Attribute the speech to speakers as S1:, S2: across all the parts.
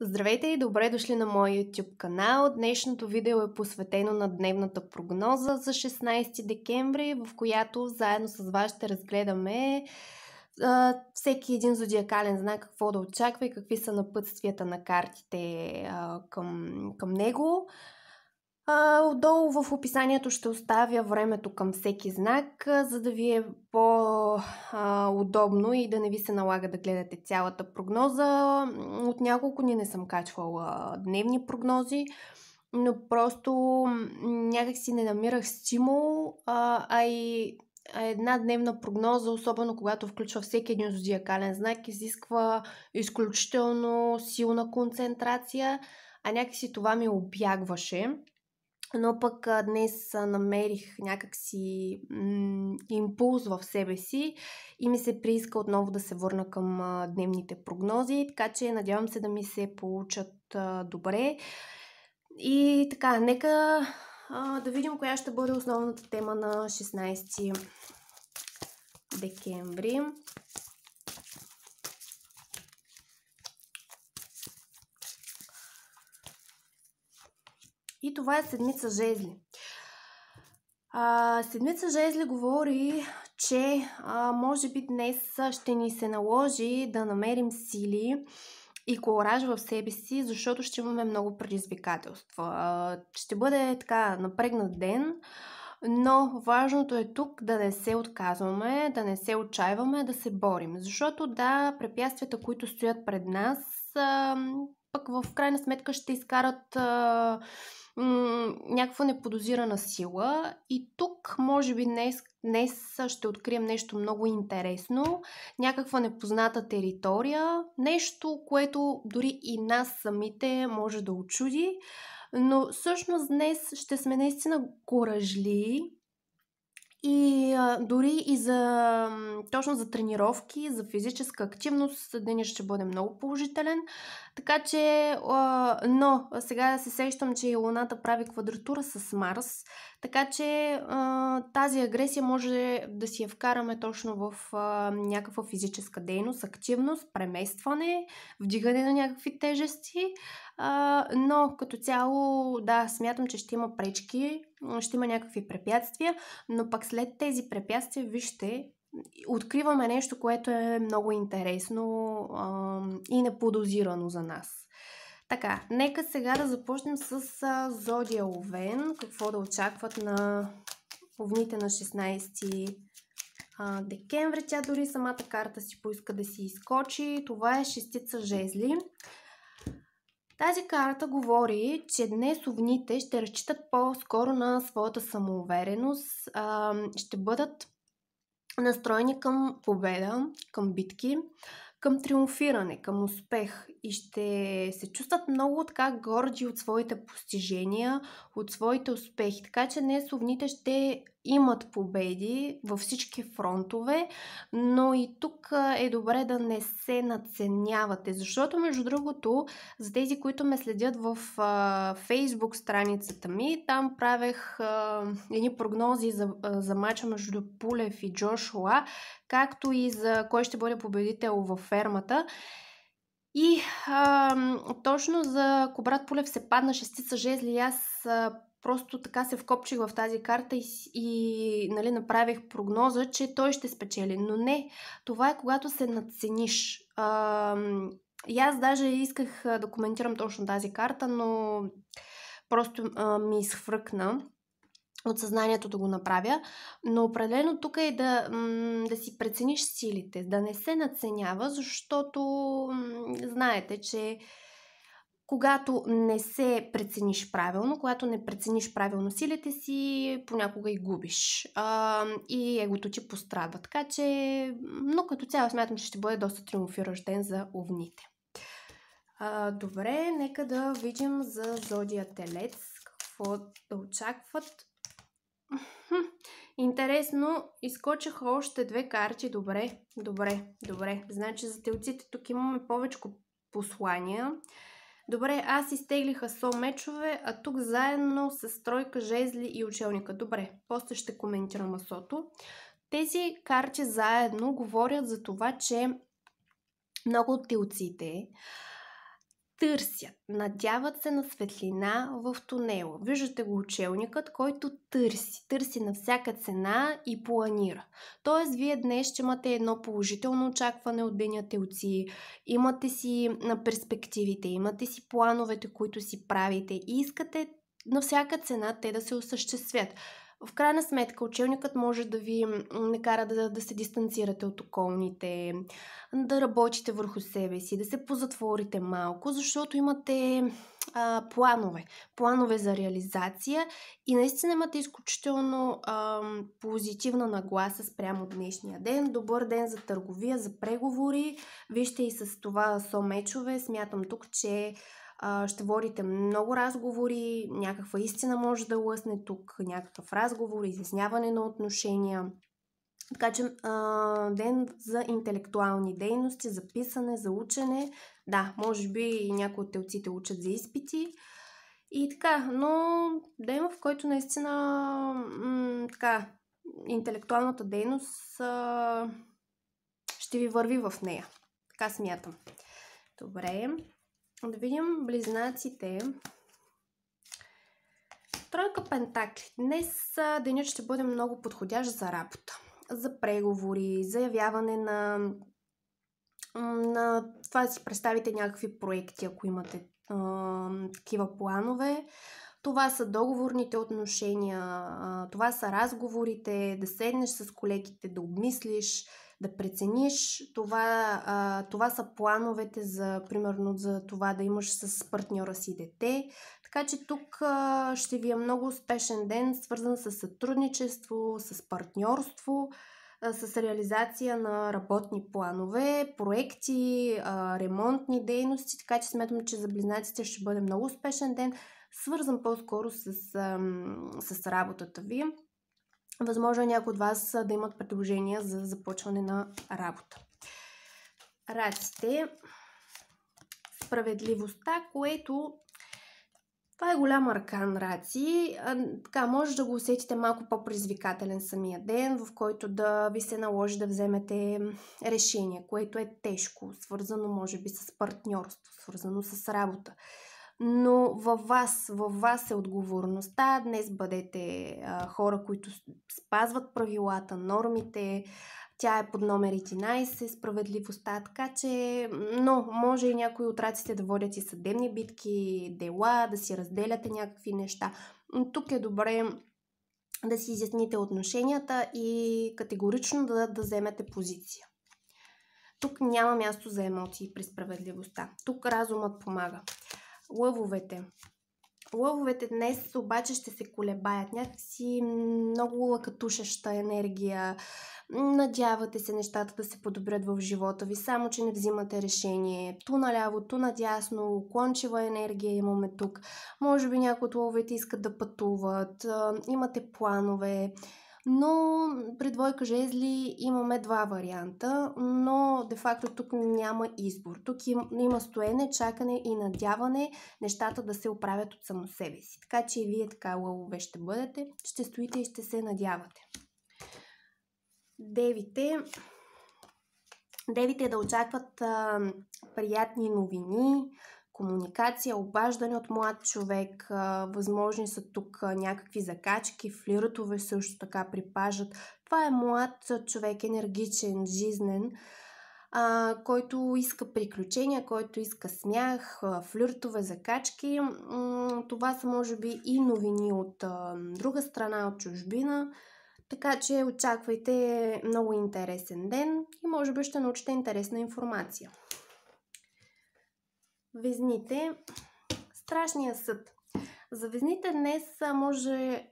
S1: Здравейте и добре дошли на мой YouTube канал. Днешното видео е посветено на дневната прогноза за 16 декември, в която заедно с вас ще разгледаме а, всеки един зодиакален знак какво да очаква и какви са напътствията на картите а, към, към него. А, отдолу в описанието ще оставя времето към всеки знак, за да ви е по-удобно и да не ви се налага да гледате цялата прогноза. От няколко дни не съм качвала дневни прогнози, но просто някакси не намирах стимул, а, а и една дневна прогноза, особено когато включва всеки един зодиакален знак, изисква изключително силна концентрация, а някакси това ми обягваше но пък а, днес а, намерих някакси м- импулс в себе си и ми се прииска отново да се върна към а, дневните прогнози, така че надявам се да ми се получат а, добре. И така, нека а, да видим коя ще бъде основната тема на 16 декември. И това е седмица жезли. А, седмица жезли говори, че а, може би днес ще ни се наложи да намерим сили и колораж в себе си, защото ще имаме много предизвикателства. А, ще бъде така напрегнат ден, но важното е тук да не се отказваме, да не се отчаиваме, да се борим. Защото да, препятствията, които стоят пред нас, а, пък в крайна сметка ще изкарат а, м- някаква неподозирана сила. И тук, може би, днес, днес ще открием нещо много интересно, някаква непозната територия, нещо, което дори и нас самите може да очуди. Но всъщност днес ще сме наистина коражли и а, дори и за точно за тренировки, за физическа активност, денят ще бъде много положителен. Така че, а, но сега се сещам, че и Луната прави квадратура с Марс, така че тази агресия може да си я вкараме точно в някаква физическа дейност, активност, преместване, вдигане на някакви тежести. но като цяло, да, смятам, че ще има пречки, ще има някакви препятствия, но пък след тези препятствия, вижте, откриваме нещо, което е много интересно и неподозирано за нас. Така, нека сега да започнем с а, Зодия Овен. Какво да очакват на овните на 16 а, декември. Тя дори самата карта си поиска да си изкочи. Това е шестица жезли. Тази карта говори, че днес овните ще разчитат по-скоро на своята самоувереност, а, ще бъдат настроени към победа, към битки, към триумфиране, към успех и ще се чувстват много така горди от своите постижения, от своите успехи. Така че днес овните ще имат победи във всички фронтове, но и тук е добре да не се наценявате, защото между другото, за тези, които ме следят в Facebook страницата ми, там правех а, едни прогнози за, а, за матча между Пулев и Джошуа, както и за кой ще бъде победител във фермата. И а, точно за Кобрат Полев се падна шестица жезли и аз а, просто така се вкопчих в тази карта и, и нали, направих прогноза, че той ще спечели. Но не, това е когато се надцениш. А, и аз даже исках да коментирам точно тази карта, но просто а, ми изхвъркна от съзнанието да го направя, но определено тук е да, да си прецениш силите, да не се надценява, защото знаете, че когато не се прецениш правилно, когато не прецениш правилно силите си, понякога и губиш. А, и егото ти пострадва. Така че, но като цяло смятам, че ще бъде доста триумфиращ ден за овните. А, добре, нека да видим за зодия Телец какво да очакват Интересно, изкочиха още две карти. Добре, добре, добре. Значи за телците тук имаме повече послания. Добре, аз изтеглиха со мечове, а тук заедно с тройка жезли и учелника. Добре, после ще коментирам асото. Тези карти заедно говорят за това, че много от телците търсят, надяват се на светлина в тунела. Виждате го учелникът, който търси, търси на всяка цена и планира. Тоест, вие днес ще имате едно положително очакване от деня телци, имате си на перспективите, имате си плановете, които си правите и искате на всяка цена те да се осъществят. В крайна сметка, учебникът може да ви накара да, да се дистанцирате от околните, да работите върху себе си, да се позатворите малко, защото имате а, планове, планове за реализация и наистина имате изключително а, позитивна нагласа спрямо днешния ден. Добър ден за търговия, за преговори. Вижте и с това со мечове. Смятам тук, че а, ще водите много разговори, някаква истина може да лъсне тук, някакъв разговор, изясняване на отношения. Така че а, ден за интелектуални дейности, за писане, за учене. Да, може би и някои от телците учат за изпити. И така, но ден, в който наистина м- така, интелектуалната дейност а, ще ви върви в нея. Така смятам. Добре. Да видим близнаците. Тройка пентакли. Днес денят ще бъде много подходящ за работа, за преговори, заявяване на, на това да си представите някакви проекти, ако имате а, такива планове. Това са договорните отношения, а, това са разговорите, да седнеш с колегите, да обмислиш да прецениш това, а, това са плановете за, примерно, за това да имаш с партньора си дете. Така че тук а, ще ви е много успешен ден, свързан с сътрудничество, с партньорство с реализация на работни планове, проекти, ремонтни дейности, така че смятам, че за близнаците ще бъде много успешен ден, свързан по-скоро с, с работата ви. Възможно е някои от вас да имат предложения за започване на работа. Раците, справедливостта, което това е голям аркан Раци. така, може да го усетите малко по-призвикателен самия ден, в който да ви се наложи да вземете решение, което е тежко, свързано може би с партньорство, свързано с работа но във вас, във вас е отговорността. Днес бъдете а, хора, които спазват правилата, нормите. Тя е под номер 11, справедливостта, така че, но може и някои от раците да водят и съдебни битки, дела, да си разделяте някакви неща. Но тук е добре да си изясните отношенията и категорично да, да вземете позиция. Тук няма място за емоции при справедливостта. Тук разумът помага. Лъвовете. Лъвовете днес обаче ще се колебаят. Някакси много лъкатушеща енергия. Надявате се нещата да се подобрят в живота ви, само че не взимате решение. Ту наляво, ту надясно, уклончива енергия имаме тук. Може би някои от лъвовете искат да пътуват, имате планове но при двойка жезли имаме два варианта, но де-факто тук няма избор. Тук има стоене, чакане и надяване нещата да се оправят от само себе си. Така че и вие така лъвове ще бъдете, ще стоите и ще се надявате. Девите девите да очакват а, приятни новини, комуникация, обаждане от млад човек, възможни са тук някакви закачки, флиртове също така припажат. Това е млад човек, енергичен, жизнен, който иска приключения, който иска смях, флиртове, закачки. Това са, може би, и новини от друга страна, от чужбина. Така че очаквайте е много интересен ден и може би ще научите интересна информация. Везните. Страшния съд. За везните днес може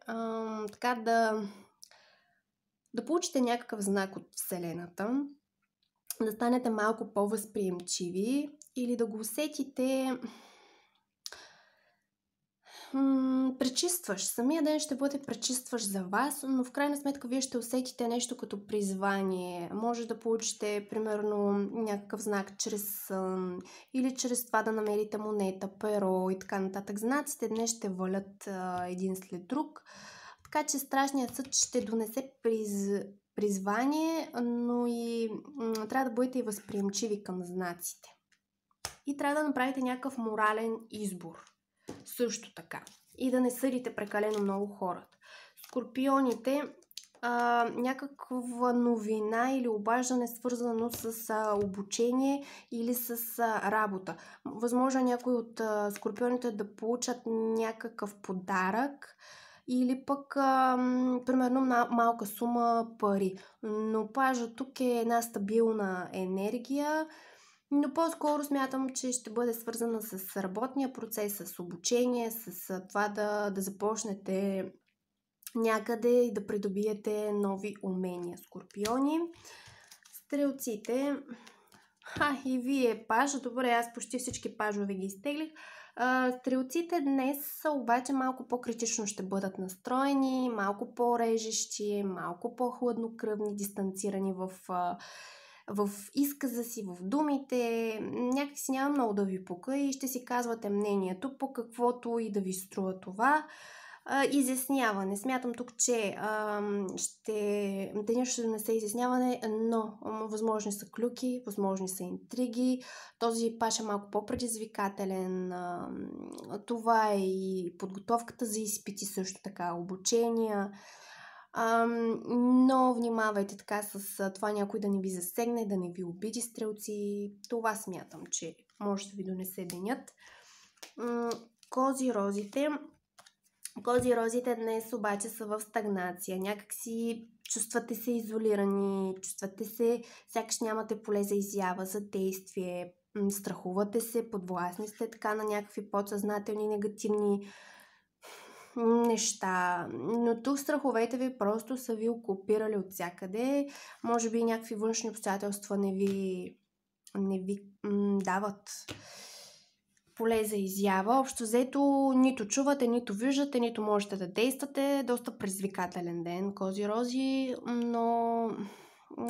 S1: така да, да получите някакъв знак от Вселената, да станете малко по-възприемчиви или да го усетите пречистваш. Самия ден ще бъде пречистваш за вас, но в крайна сметка вие ще усетите нещо като призвание. Може да получите, примерно, някакъв знак чрез сън или чрез това да намерите монета, перо и така нататък. Знаците днес ще валят а, един след друг. Така че страшният съд ще донесе приз... призвание, но и м- трябва да бъдете и възприемчиви към знаците. И трябва да направите някакъв морален избор също така. И да не съдите прекалено много хората. Скорпионите а, някаква новина или обаждане свързано с а, обучение или с а, работа. Възможно е някои от а, скорпионите да получат някакъв подарък или пък, а, примерно, малка сума пари. Но пажа тук е една стабилна енергия, но по-скоро смятам, че ще бъде свързана с работния процес, с обучение, с това да, да започнете някъде и да придобиете нови умения. Скорпиони, стрелците, а, и вие паж, добре, аз почти всички пажове ги изтеглих. стрелците днес са обаче малко по-критично ще бъдат настроени, малко по-режещи, малко по-хладнокръвни, дистанцирани в а, в изказа си, в думите, някакси няма много да ви пука и ще си казвате мнението по каквото и да ви струва това изясняване. Смятам тук, че а, ще, те ще донесе изясняване, но възможни са клюки, възможни са интриги. Този паш е малко по-предизвикателен. А, това е и подготовката за изпити също така, обучения но внимавайте така с това някой да не ви засегне, да не ви обиди стрелци. Това смятам, че може да ви донесе денят. Кози розите. Кози розите днес обаче са в стагнация. Някакси чувствате се изолирани, чувствате се, сякаш нямате поле за изява, за действие, страхувате се, подвластни сте така на някакви подсъзнателни негативни неща, но тук страховете ви просто са ви окупирали от всякъде. Може би някакви външни обстоятелства не ви, не ви м- дават поле за изява. Общо взето нито чувате, нито виждате, нито можете да действате. Доста предизвикателен ден, Кози Рози, но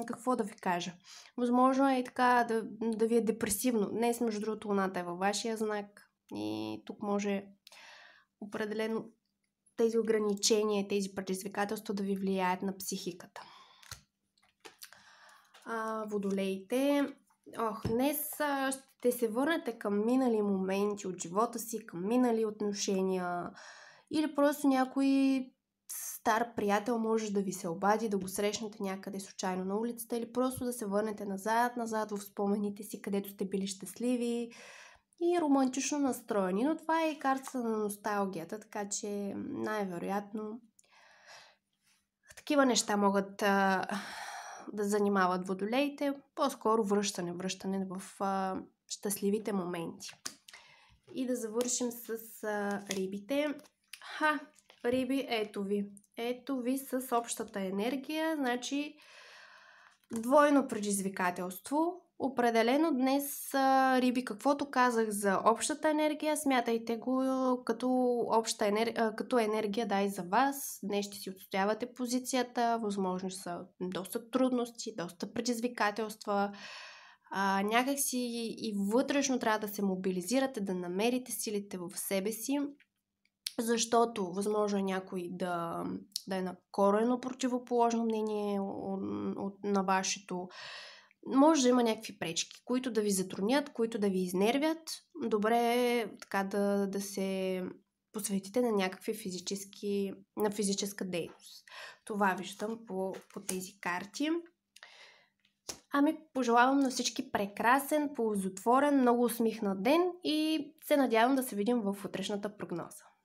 S1: какво да ви кажа? Възможно е и така да, да ви е депресивно. Днес, между другото, луната е във вашия знак и тук може определено тези ограничения тези предизвикателства да ви влияят на психиката. А, водолеите. Ох, днес ще се върнете към минали моменти от живота си, към минали отношения или просто някой стар приятел може да ви се обади, да го срещнете някъде случайно на улицата или просто да се върнете назад, назад в спомените си, където сте били щастливи, и романтично настроени, но това е и карта на носталгията, така че най-вероятно такива неща могат а, да занимават водолеите, по-скоро връщане, връщане в а, щастливите моменти. И да завършим с а, рибите. Ха, риби, ето ви. Ето ви с общата енергия, значи двойно предизвикателство, Определено днес, Риби, каквото казах за общата енергия, смятайте го като, обща енер... като енергия, да, и за вас. Днес ще си отстоявате позицията, възможно са доста трудности, доста предизвикателства. А, някак си и вътрешно трябва да се мобилизирате, да намерите силите в себе си, защото възможно е някой да, да е на корено противоположно мнение от, от, на вашето може да има някакви пречки, които да ви затруднят, които да ви изнервят. Добре е така да, да се посветите на някакви физически, на физическа дейност. Това виждам по, по тези карти. Ами пожелавам на всички прекрасен, ползотворен, много усмихнат ден и се надявам да се видим в утрешната прогноза.